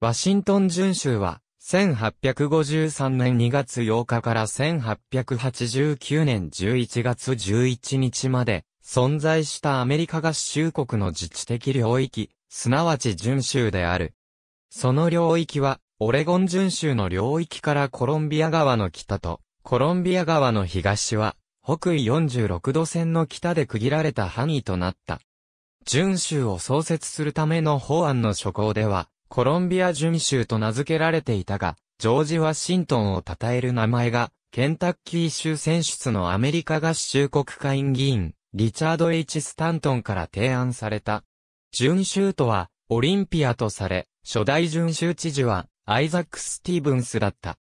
ワシントン巡州は、1853年2月8日から1889年11月11日まで、存在したアメリカ合衆国の自治的領域、すなわち巡州である。その領域は、オレゴン巡州の領域からコロンビア川の北と、コロンビア川の東は、北緯46度線の北で区切られた範囲となった。巡州を創設するための法案の諸項では、コロンビア準州と名付けられていたが、ジョージ・ワシントンを称える名前が、ケンタッキー州選出のアメリカ合衆国会議員、リチャード・ H・ スタントンから提案された。準州とは、オリンピアとされ、初代準州知事は、アイザック・スティーブンスだった。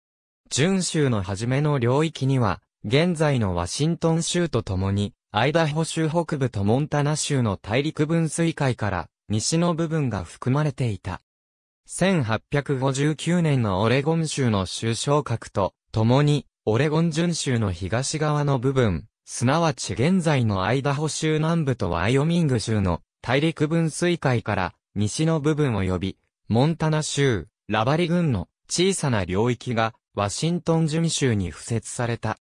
準州の初めの領域には、現在のワシントン州とともに、アイダホ州北部とモンタナ州の大陸分水海から、西の部分が含まれていた。1859年のオレゴン州の州昇格と、共に、オレゴン準州の東側の部分、すなわち現在のアイダホ州南部とワイオミング州の大陸分水海から西の部分を呼び、モンタナ州、ラバリ郡の小さな領域がワシントン準州に付設された。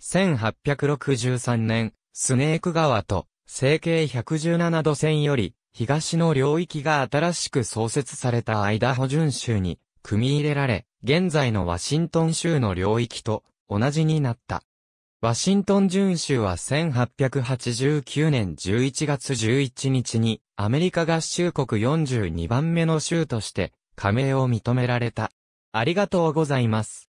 1863年、スネーク川と西経117度線より東の領域が新しく創設されたアイダホ準州に組み入れられ、現在のワシントン州の領域と同じになった。ワシントン準州は1889年11月11日にアメリカ合衆国42番目の州として加盟を認められた。ありがとうございます。